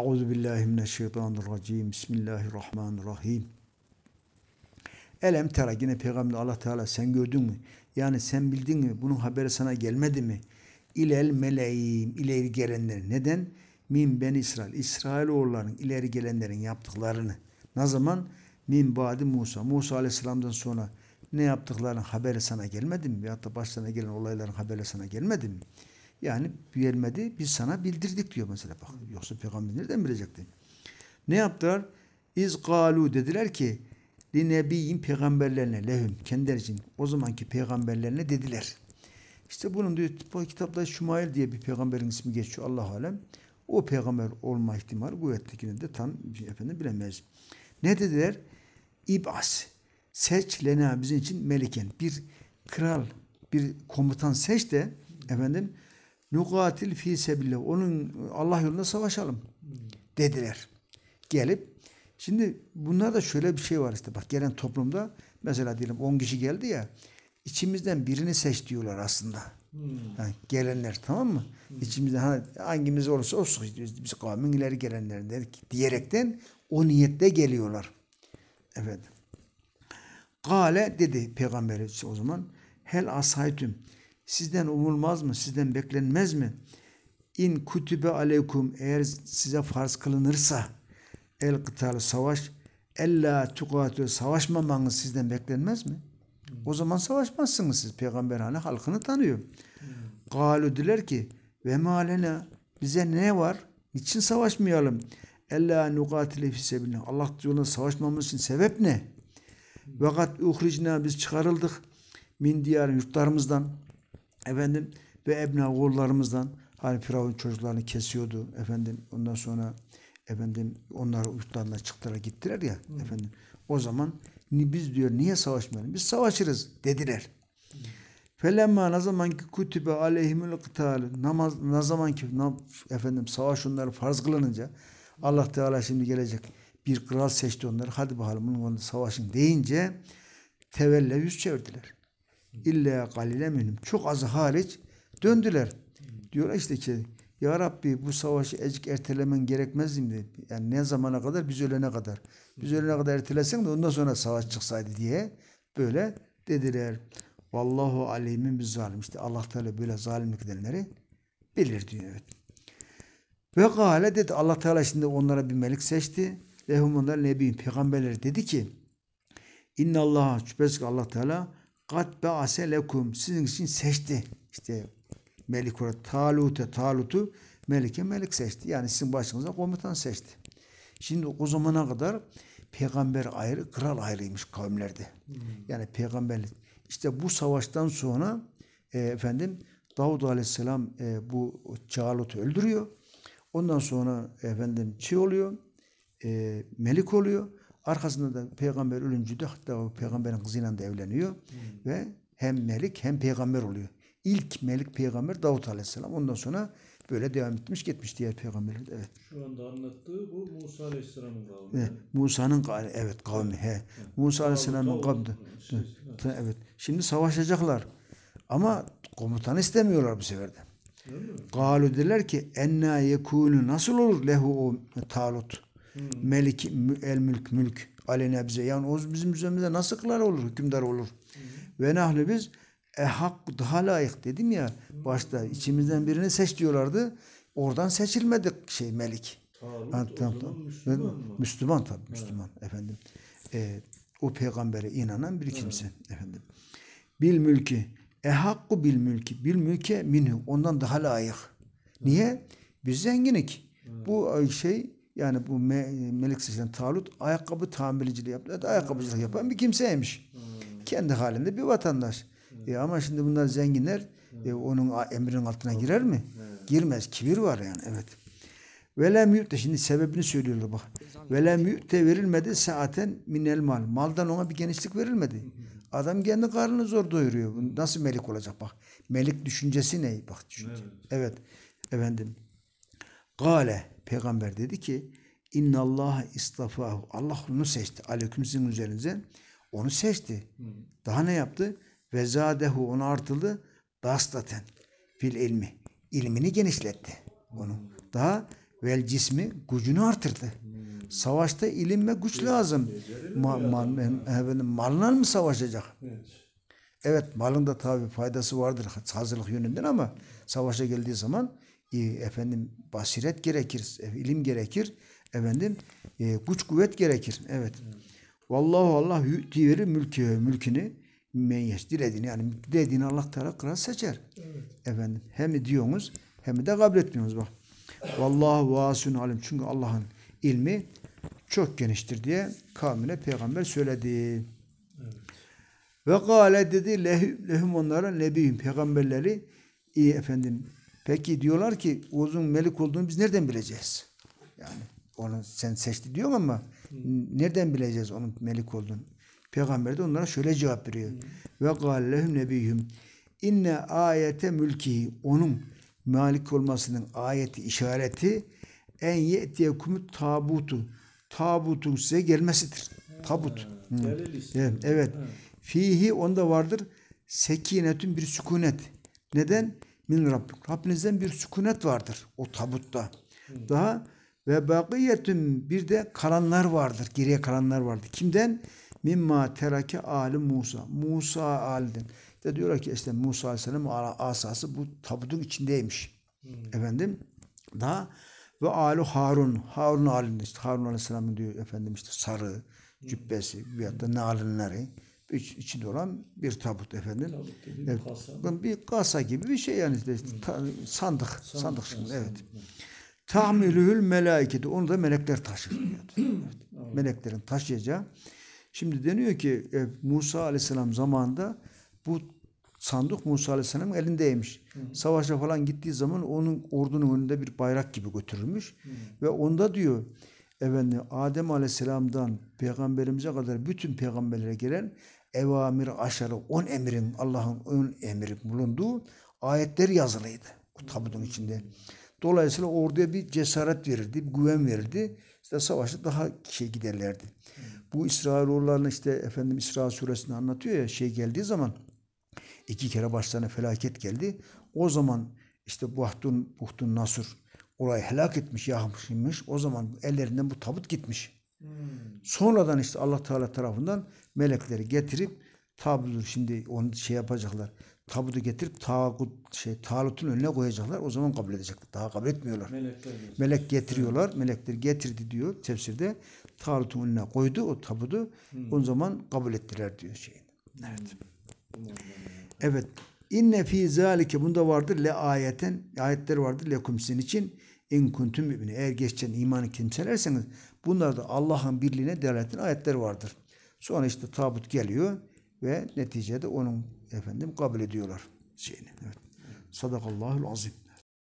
Euzu billahi mineşşeytanirracim. Bismillahirrahmanirrahim. Elem tera yine peygamber Allah Teala sen gördün mü? Yani sen bildin mi? Bunun haberi sana gelmedi mi? İlel meleğim ileri gelenler. Neden? Min ben İsrail. İsrailoğullarının ileri gelenlerin yaptıklarını. Ne zaman? Min badi Musa. Musa Aleyhisselam'dan sonra ne yaptıklarının haberi sana gelmedi mi? Veyahut da başlarına gelen olayların haberi sana gelmedi mi? Yani gelmedi biz sana bildirdik diyor mesela bak. Yoksa peygamber nereden bilecekti? Ne yaptılar? İz galu dediler ki li nebiyin peygamberlerine lehüm kendileri için o zamanki peygamberlerine dediler. İşte bunun diyor bu kitapta Şumayel diye bir peygamberin ismi geçiyor Allah alem. O peygamber olma ihtimali kuvvetlikini de tam efendim bilemez. Ne dediler? İbas. Seç lena bizim için meliken. Bir kral, bir komutan seç de efendim nukatil fi sebille, Onun Allah yolunda savaşalım dediler. Gelip şimdi bunlar da şöyle bir şey var işte bak gelen toplumda mesela diyelim 10 kişi geldi ya içimizden birini seç diyorlar aslında. Hmm. Yani gelenler tamam mı? Hmm. İçimizden hani hangimiz olursa olsun biz, biz kavmin ileri gelenlerinden diyerekten o niyetle geliyorlar. Evet. Kale dedi peygamberi o zaman hel asaytüm Sizden umulmaz mı? Sizden beklenmez mi? İn kutibe aleykum eğer size farz kılınırsa el kıtalı savaş ella tukatü savaşmamanız sizden beklenmez mi? O zaman savaşmazsınız siz. Peygamberhane halkını tanıyor. Galu diler ki ve malena bize ne var? Niçin savaşmayalım? Ella nukatile fisebiline. Allah yolunda savaşmamız için sebep ne? Vakat uhricna biz çıkarıldık min diyar yurtlarımızdan. Efendim ve ebna oğullarımızdan hani Firavun çocuklarını kesiyordu efendim. Ondan sonra efendim onları yurtlarına çıktılar gittiler ya Hı. efendim. O zaman biz diyor niye savaşmayalım? Biz savaşırız dediler. Felemma ne zaman ki kutibe aleyhimül kıtal namaz ne zaman ki efendim savaş onları farz kılınınca Allah Teala şimdi gelecek bir kral seçti onları hadi bakalım bunun savaşın deyince tevelle yüz çevirdiler. İlla galile minhum. Çok az hariç döndüler. Diyorlar işte ki ya Rabbi bu savaşı ecik ertelemen gerekmez mi? Yani ne zamana kadar? Biz ölene kadar. Biz ölene kadar ertelesen de ondan sonra savaş çıksaydı diye böyle dediler. Vallahu alimin biz zalim. İşte Allah Teala böyle zalimlik edenleri bilir diyor. Evet. Ve gale dedi Allah Teala şimdi onlara bir melik seçti. Lehum onlar nebiyim. Peygamberler dedi ki İnna Allah şüphesiz Allah Teala Kat be'ase lekum. Sizin için seçti. İşte Melik olarak Talut'e Talut'u Melik'e Melik seçti. Yani sizin başınıza komutan seçti. Şimdi o zamana kadar peygamber ayrı, kral ayrıymış kavimlerde. Hmm. Yani peygamberlik. İşte bu savaştan sonra e, efendim Davud Aleyhisselam e, bu Çalut'u öldürüyor. Ondan sonra efendim şey oluyor, e, Melik oluyor. Arkasında da peygamber ölünce de hatta o peygamberin kızıyla da evleniyor. Hı. Hmm. Ve hem melik hem peygamber oluyor. İlk melik peygamber Davut Aleyhisselam. Ondan sonra böyle devam etmiş gitmiş diğer peygamberler. Evet. Şu anda anlattığı bu Musa Aleyhisselam'ın kavmi. Evet, Musa'nın evet kavmi. He. Şey, evet. Musa Aleyhisselam'ın kavmi. evet. evet. Şimdi savaşacaklar. Ama komutan istemiyorlar bu sefer de. Galu derler ki enna yekunu nasıl olur lehu o talut. Hmm. Melik el mülk mülk alenebze. Yani o bizim üzerimizde nasıl kılar olur, hükümdar olur. Hmm. Ve nahlı biz e hak daha layık dedim ya hmm. başta içimizden birini seç diyorlardı. Oradan seçilmedik şey melik. Harut, ha, tamam, tamam. Müslüman mı? Müslüman tabii Müslüman evet. efendim. E, o peygambere inanan bir kimse evet. efendim. Bil mülki e hakku bil mülki bil mülke minhu ondan daha layık. Niye? Biz zenginik. Evet. Bu şey yani bu Me Melik Seçen Talut ayakkabı tamirciliği yaptı. Ayakkabıcılık yapan bir kimseymiş. Hmm. Kendi halinde bir vatandaş. Hmm. E ama şimdi bunlar zenginler e hmm. e onun emrinin altına girer mi? Hmm. Girmez. Kibir var yani. Evet. Velem yü'te şimdi sebebini söylüyorlar bak. Velem yü'te verilmedi saaten minel mal. Maldan ona bir genişlik verilmedi. Adam kendi karnını zor doyuruyor. Nasıl melik olacak bak. Melik düşüncesi ne? Bak düşünce. Evet. evet. Efendim. Gale peygamber dedi ki İnna Allah istafahu. Allah onu seçti. Aleyküm sizin üzerinize. Onu seçti. Daha ne yaptı? Ve zadehu onu artırdı. Bastaten fil ilmi. ilmini genişletti. Onu. Daha vel cismi gücünü artırdı. Savaşta ilim ve güç lazım. Ma, ma, efendim, malına mı savaşacak? Evet. evet malın da tabi faydası vardır hazırlık yönünden ama savaşa geldiği zaman e, efendim basiret gerekir, e, ilim gerekir, efendim e, güç kuvvet gerekir. Evet. Vallahu Allah yü'ti verir mülkü, mülkünü men yeş. Dilediğini yani dilediğini Allah Teala kral seçer. Evet. Efendim hem diyorsunuz hem de kabul etmiyorsunuz bak. Vallahu vasun alim. Çünkü Allah'ın ilmi çok geniştir diye kavmine peygamber söyledi. Evet. Ve gale dedi lehüm, lehüm onlara nebiyim peygamberleri iyi efendim Peki diyorlar ki Oğuz'un melik olduğunu biz nereden bileceğiz? Yani onu sen seçti diyorum ama Hı. nereden bileceğiz onun melik olduğunu? Peygamber de onlara şöyle cevap veriyor. Ve gâllehum nebiyyum inne ayete mülkihi onun malik olmasının ayeti, işareti en yetiyekum tabutu tabutun size gelmesidir. Tabut. Ha, evet. Ha. Fihi onda vardır sekinetün bir sükunet. Neden? min Rabbik. Rabbinizden bir sükunet vardır o tabutta. Hı. Daha ve bakiyetün bir de kalanlar vardır. Geriye kalanlar vardır. Kimden? Mimma terake ali Musa. Musa alinden. De diyorlar ki işte Musa Aleyhisselam asası bu tabutun içindeymiş. Hmm. Efendim daha ve alu Harun. Harun alinden işte Harun Aleyhisselam'ın diyor efendim işte sarı cübbesi veyahut da nalinleri iç, içinde olan bir tabut efendim. Tabut evet. kasa. Bir kasa gibi bir şey yani işte, hmm. ta, sandık, sandık, sandık şimdi sandık. evet. Tahmilül melaiketi onu da melekler taşır. evet. Meleklerin taşıyacağı. Şimdi deniyor ki e, Musa aleyhisselam zamanında bu sandık Musa Aleyhisselam'ın elindeymiş. Hı hı. Savaşa falan gittiği zaman onun ordunun önünde bir bayrak gibi götürülmüş. Hı hı. Ve onda diyor efendim Adem Aleyhisselam'dan peygamberimize kadar bütün peygamberlere gelen evamir aşarı, on emirin, Allah'ın on emri bulunduğu ayetler yazılıydı bu tabutun içinde. Dolayısıyla orduya bir cesaret verirdi, bir güven verirdi. İşte savaşta daha şey giderlerdi. Bu İsrailoğullarına işte efendim İsra suresinde anlatıyor ya şey geldiği zaman iki kere başlarına felaket geldi. O zaman işte Buhtun, Buhtun Nasur orayı helak etmiş, yakmışmış. O zaman ellerinden bu tabut gitmiş. Hmm. Sonradan işte Allah Teala tarafından melekleri getirip tabutu şimdi onu şey yapacaklar. Tabutu getirip tağut şey talutun önüne koyacaklar. O zaman kabul edecekler. Daha kabul etmiyorlar. Melek getiriyorlar. Evet. Melekleri getirdi diyor tefsirde. Talutun önüne koydu o tabutu. Hmm. O zaman kabul ettiler diyor şeyin. Evet. Hmm. Evet. İnne fi zalike bunda vardır le ayeten ayetler vardır lekum sizin için en kuntum mümini. Eğer geçen imanı kimselerseniz bunlarda Allah'ın birliğine delaletinin ayetleri vardır. Sonra işte tabut geliyor ve neticede onun efendim kabul ediyorlar şeyini. Evet. Sadakallahul azim.